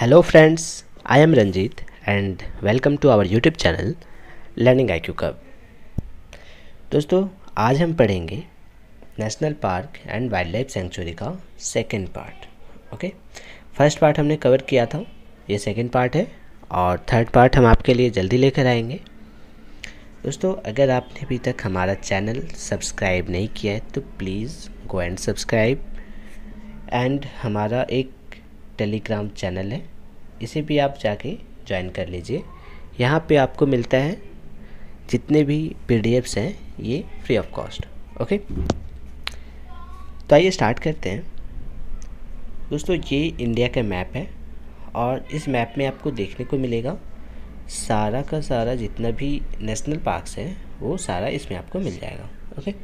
Hello friends I am Ranjeet and welcome to our YouTube channel learning I Q कब दोस्तों आज हम पढ़ेंगे national park and wild life sanctuary का second part okay first part हमने cover किया था ये सेकेंड पार्ट है और थर्ड पार्ट हम आपके लिए जल्दी लेकर आएंगे दोस्तों अगर आपने अभी तक हमारा चैनल सब्सक्राइब नहीं किया है तो प्लीज़ गो एंड सब्सक्राइब एंड हमारा एक टेलीग्राम चैनल है इसे भी आप जाके ज्वाइन कर लीजिए यहाँ पे आपको मिलता है जितने भी पी हैं ये फ्री ऑफ कॉस्ट ओके तो आइए स्टार्ट करते हैं दोस्तों ये इंडिया का मैप है और इस मैप में आपको देखने को मिलेगा सारा का सारा जितना भी नेशनल पार्क्स हैं वो सारा इसमें आपको मिल जाएगा okay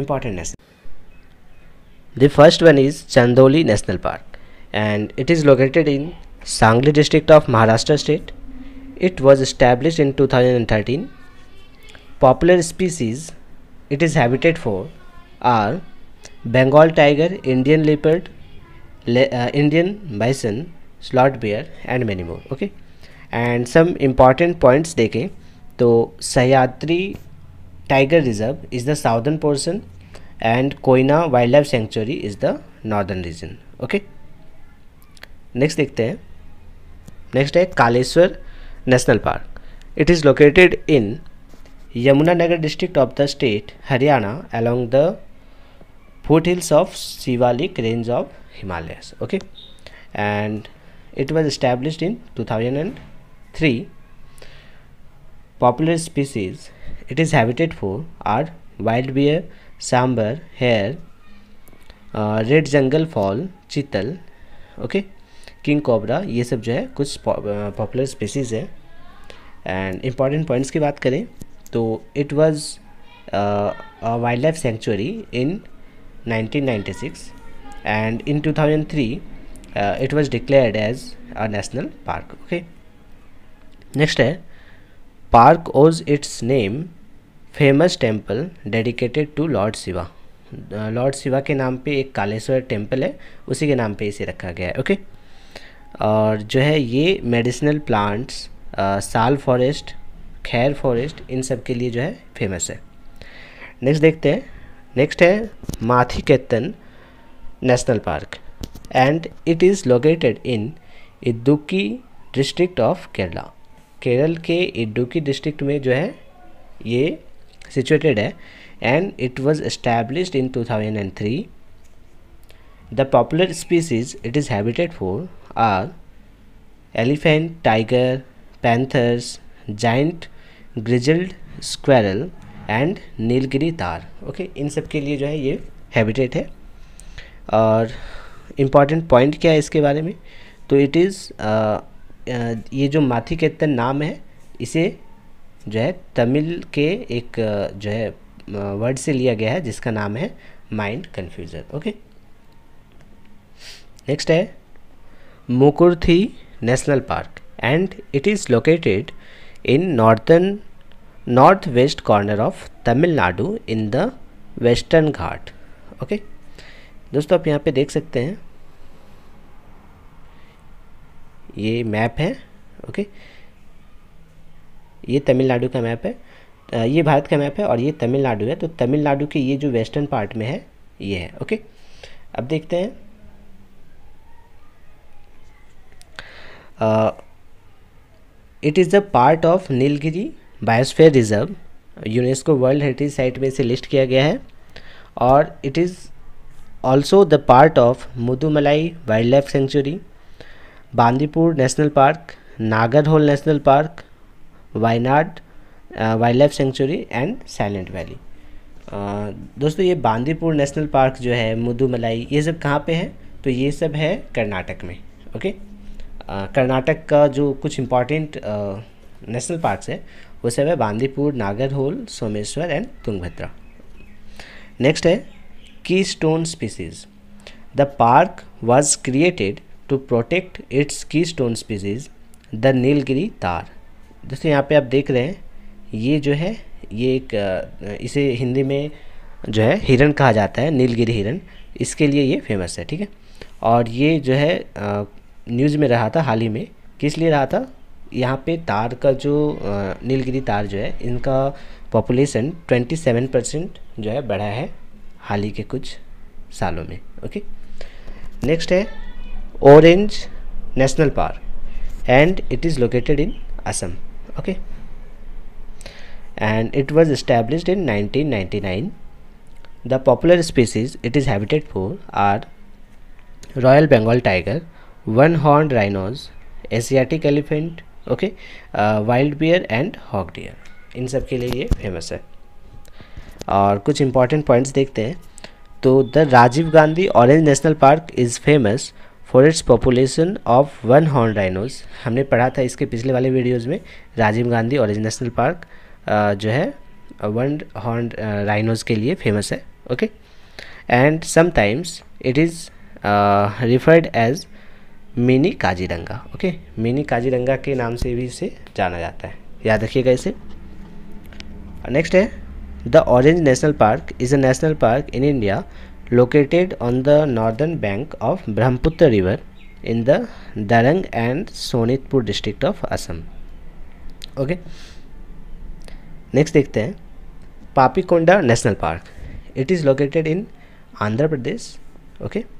important national the first one is Chandauli national park and it is located in Sangli district of Maharashtra state. It was established in 2013. Popular species it is habitat for are Bengal tiger, Indian leopard, le uh, Indian bison, slot bear and many more. Okay, and some important points देखें so Sayatri tiger reserve is the southern portion and Koina wildlife sanctuary is the northern region. Okay. Next देखते हैं next है Kaleshwar national park it is located in Yamuna Nagar district of the state Haryana along the foot hills of Shivalik range of Himalaya okay and it was establish in two thousand and three popular species it is habited for are wild bear sambar hare red jungle fowl chital okay king cobra ये सब जो है कुछ popular species है and important points की बात करें तो it was wild life sanctuary in 1996 and in 2003 it was declared as a national park okay next है पार्क ओज it's name famous temple dedicated to lord Shiva lord Shiva के नाम पे एक कालेश्वर टेम्पल है उसी के नाम पे इसे रखा गया है ओके okay? और जो है ये मेडिसिनल प्लांट्स साल फॉरेस्ट खैर फॉरेस्ट इन सब के लिए जो है फेमस है नेक्स्ट देखते हैं नेक्स्ट है Mathikettan national park and it is located in Idukki district of Kerala Kerala के इडुक्की डिस्ट्रिक्ट में जो है ये सिचुएटेड है and it was established in 2003 the popular species it is habited for are elephant tiger panthers giant grizzled squirrel and Nilgiri tahr okay इन सब के लिए जो है ये हैबिटेट है और इम्पॉर्टेंट पॉइंट क्या है इसके बारे में तो इट इज़ uh, uh, ये जो माथी केतन नाम है इसे जो है तमिल के एक uh, जो है वर्ड से लिया गया है जिसका नाम है माइंड कन्फ्यूज़र ओके नेक्स्ट है Mukurthi National Park and it is located in northern northwest corner of Tamil Nadu in the western Ghat. Okay, दोस्तों आप यहाँ पे देख सकते हैं ये मैप है ओके ये तमिलनाडु का मैप है ये भारत का मैप है और ये तमिलनाडु है तो तमिलनाडु के ये जो वेस्टर्न पार्ट में है ये है ओके अब देखते हैं it is the part of Nilgiri biosphere reserve UNESCO world heritage site में इसे लिस्ट किया गया है और it is also the part of Mudumalai wild life sanctuary Bandipur national park Nagarhole national park Wayanad wild life sanctuary and silent valley दोस्तों ये Bandipur national park जो है मुदुमलाई ये सब कहाँ पे है तो ये सब है कर्नाटक में ओके okay? कर्नाटक का जो कुछ इम्पॉर्टेंट नेशनल पार्क्स है वो सब है Bandipur Nagarhole Someshwar and Tungabhadra next है keystone species the park was created to protect its keystone species the Nilgiri tahr जैसे यहाँ पे आप देख रहे हैं ये जो है ये एक इसे हिंदी में जो है हिरन कहा जाता है नीलगिरी हिरन इसके लिए ये फेमस है ठीक है और ये जो है न्यूज़ में रहा था हाल ही में किस लिए रहा था यहाँ पे तार का जो नीलगिरी तार जो है इनका पॉपुलेशन 27 परसेंट जो है बढ़ा है हाल ही के कुछ सालों में ओके नेक्स्ट है Orang national park and it is located in Assam okay and it was established in 1999 the popular species it is habited for are royal Bengal tiger one horn rhinos Asiatic elephant okay wild bear and hog deer इन सब के लिए ये famous है और कुछ important points देखते हैं तो the Rajiv Gandhi Orang national park is famous for its population of one horn rhinos हमने पढ़ा था इसके पिछले वाले वीडियोज़ में राजीव गांधी ऑरेंज नेशनल पार्क जो है वन हॉर्न राइनोज के लिए फेमस है okay and sometimes it is referred as mini Kaziranga okay mini Kaziranga के नाम से भी इसे जाना जाता है याद रखिएगा इसे नेक्स्ट है the Orang national park is a national park in India located on the northern bank of Brahmaputra river in the Darrang and Sonitpur district of Assam okay next देखते हैं Papikonda national park it is located in Andhra Pradesh okay okay?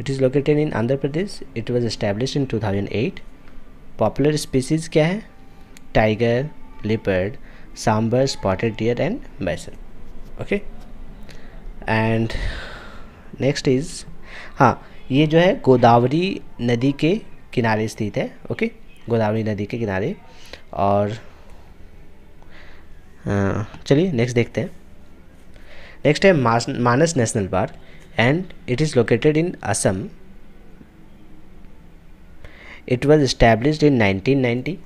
It is located in Andhra Pradesh it was establish in two thousand eight popular species क्या है tiger leopard sambar spotted deer and bison okay and next is हाँ ये जो है गोदावरी नदी के किनारे स्थित है ओके गोदावरी नदी के किनारे और हाँ, चलिए नेक्स्ट देखते हैं नेक्स्ट है Manas national park and it is located in Assam. It was established in 1990.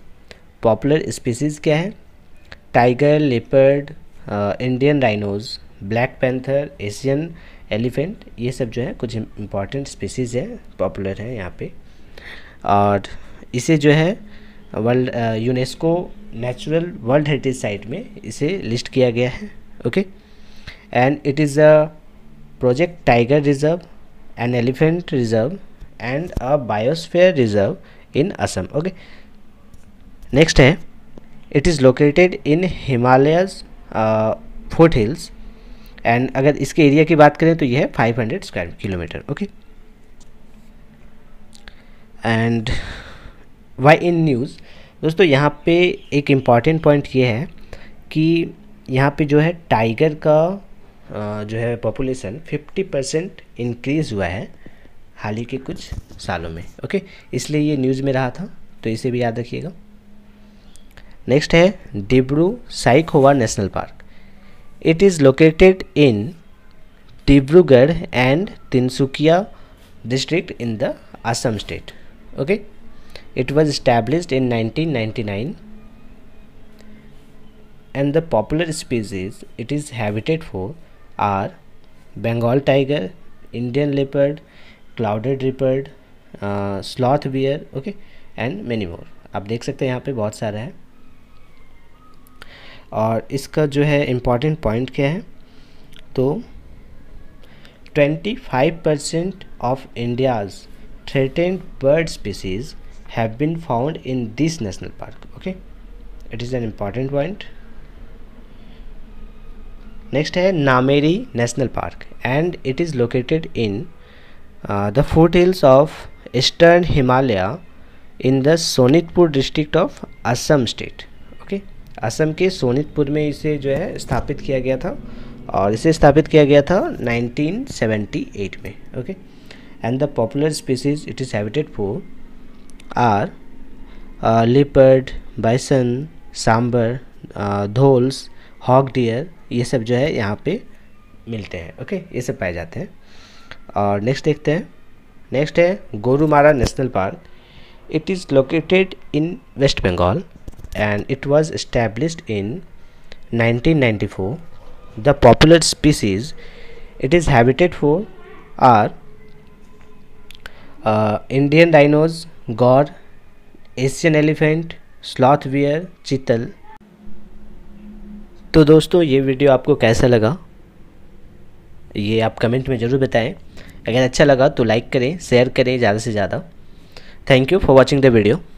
Popular species क्या है tiger leopard Indian rhinos black panther Asian elephant ये सब जो है कुछ इम्पॉर्टेंट स्पीसीज़ है पॉपुलर है यहाँ पे और इसे जो है world UNESCO natural world heritage site में इसे लिस्ट किया गया है okay and it is a Project Tiger Reserve, an elephant reserve and a biosphere reserve in Assam. Okay. Next hai it is located in Himalayas uh, foothills and agar iske area ki baat kare to ye hai 500 square kilometer okay and why in news दोस्तों यहाँ पे एक important point ये है कि यहाँ पे जो है टाइगर का जो है पॉपुलेशन 50 परसेंट इंक्रीज हुआ है हाल ही के कुछ सालों में ओके इसलिए ये न्यूज़ में रहा था तो इसे भी याद रखिएगा नेक्स्ट है Dibru Saikhowa national park it is located in Dibrugarh and Tinsukia district in the Assam state. Okay, it was established in 1999, and the popular species it is habited for are Bengal tiger Indian leopard clouded leopard sloth bear okay and many more आप देख सकते हैं यहाँ पे बहुत सारा है और इसका जो है इम्पॉर्टेंट पॉइंट क्या है तो 25% percent of India's threatened bird species have been found in this national park okay it is an important point next है Nameri national park and it is located in the foot hills of eastern Himalaya in the Sonitpur district of Assam state okay Assam के सोनितपुर में इसे जो है स्थापित किया गया था और इसे स्थापित किया गया था 1978 में okay and the popular species it is habited for are leopard bison sambar dholes hog deer ये सब जो है यहाँ पे मिलते हैं ओके ये सब पाए जाते हैं और नेक्स्ट देखते हैं नेक्स्ट है Gorumara national park it is located in West Bengal and it was establish in 1994 the popular species it is habited for are Indian rhinos gaur Asian elephant sloth bear chital तो दोस्तों ये वीडियो आपको कैसा लगा ये आप कमेंट में ज़रूर बताएं अगर अच्छा लगा तो लाइक करें शेयर करें ज़्यादा से ज़्यादा thank you for watching the video